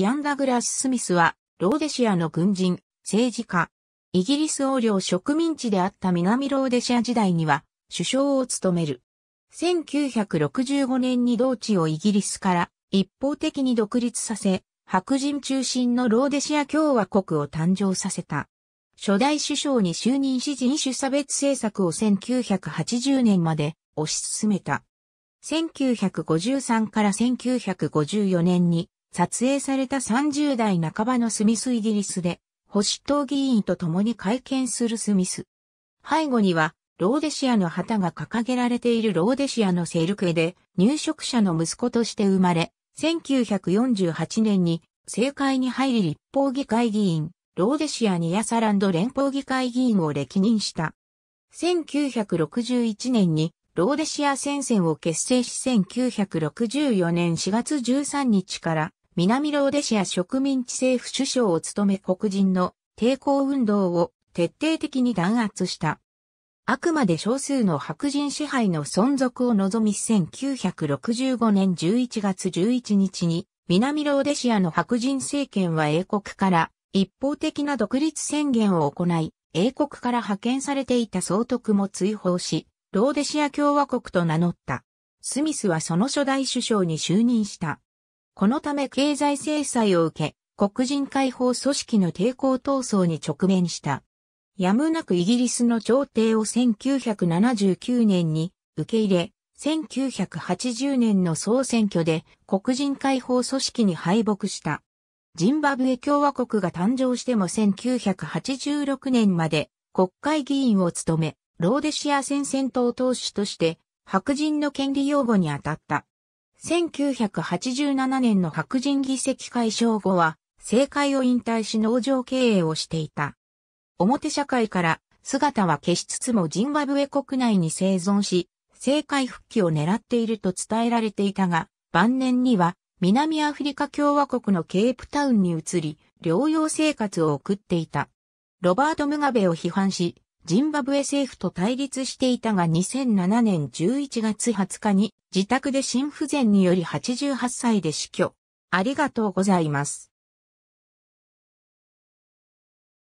イアン・ダグラス・スミスは、ローデシアの軍人、政治家。イギリス王領植民地であった南ローデシア時代には、首相を務める。1965年に同地をイギリスから一方的に独立させ、白人中心のローデシア共和国を誕生させた。初代首相に就任し人種差別政策を1980年まで推し進めた。1953から1954年に撮影された30代半ばのスミスイギリスで、保守党議員と共に会見するスミス。背後には、ローデシアの旗が掲げられているローデシアのセルクエで、入植者の息子として生まれ、1948年に政界に入り立法議会議員、ローデシアニアサランド連邦議会議員を歴任した。1961年にローデシア戦線を結成し1964年4月13日から南ローデシア植民地政府首相を務め黒人の抵抗運動を徹底的に弾圧した。あくまで少数の白人支配の存続を望み1965年11月11日に南ローデシアの白人政権は英国から一方的な独立宣言を行い、英国から派遣されていた総督も追放し、ローデシア共和国と名乗った。スミスはその初代首相に就任した。このため経済制裁を受け、黒人解放組織の抵抗闘争に直面した。やむなくイギリスの朝廷を1979年に受け入れ、1980年の総選挙で黒人解放組織に敗北した。ジンバブエ共和国が誕生しても1986年まで国会議員を務め、ローデシア戦線党党首として白人の権利擁護に当たった。1987年の白人議席解消後は、政界を引退し農場経営をしていた。表社会から姿は消しつつもジンバブエ国内に生存し、政界復帰を狙っていると伝えられていたが、晩年には南アフリカ共和国のケープタウンに移り、療養生活を送っていた。ロバート・ムガベを批判し、ジンバブエ政府と対立していたが2007年11月20日に自宅で心不全により88歳で死去。ありがとうございます。